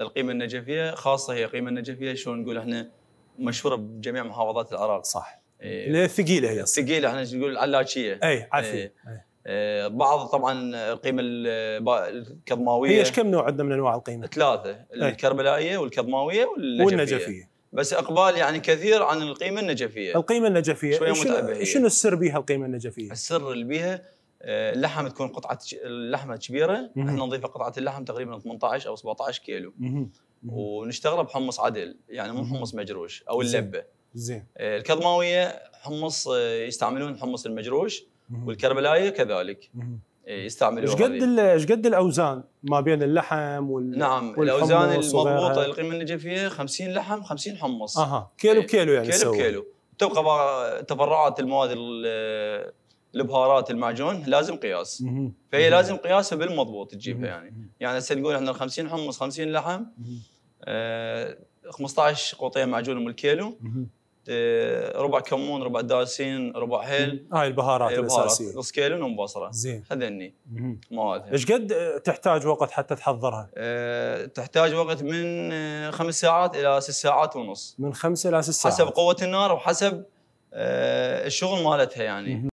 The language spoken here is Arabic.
القيمه النجفيه خاصه هي القيمه النجفيه شلون نقول احنا مشهوره بجميع محافظات العراق صح إيه ثقيله هي ثقيله احنا نقول علاجيه اي إيه. عافيه إيه إيه بعض طبعا القيمه الكظماويه هي ايش كم نوع عندنا من انواع القيمه؟ ثلاثه الكربلائيه والكظماويه والنجفيه, والنجفية. بس اقبال يعني كثير عن القيمه النجفيه القيمه النجفيه شويه متعبه شنو السر بها القيمه النجفيه؟ السر اللي بها آه، اللحم تكون قطعه اللحمه كبيره احنا نضيف قطعه اللحم تقريبا 18 او 17 كيلو ونشتغله بحمص عدل يعني مو حمص مجروش او اللبه زين آه، الكظماويه حمص آه، يستعملون حمص المجروش والكربلايه كذلك يستعملون ايش قد ايش قد الاوزان ما بين اللحم وال نعم الاوزان المضبوطه القيمه اللي فيها 50 لحم 50 حمص اها كيلو كيلو يعني كيلو كيلو تبقى تبرعات المواد البهارات المعجون لازم قياس فهي لازم قياسها بالمضبوط تجيبها يعني يعني هسه نقول احنا 50 حمص 50 لحم آه 15 قوطيه معجون من الكيلو آه ربع كمون ربع دالسين ربع هيل هاي آه البهارات الاساسيه نص كيلو ومبصره زين هذني مواد ايش قد تحتاج وقت حتى تحضرها؟ أه تحتاج وقت من آه، خمس ساعات الى ست ساعات ونص من خمسه الى ست ساعات حسب قوه النار وحسب أه الشغل مالتها يعني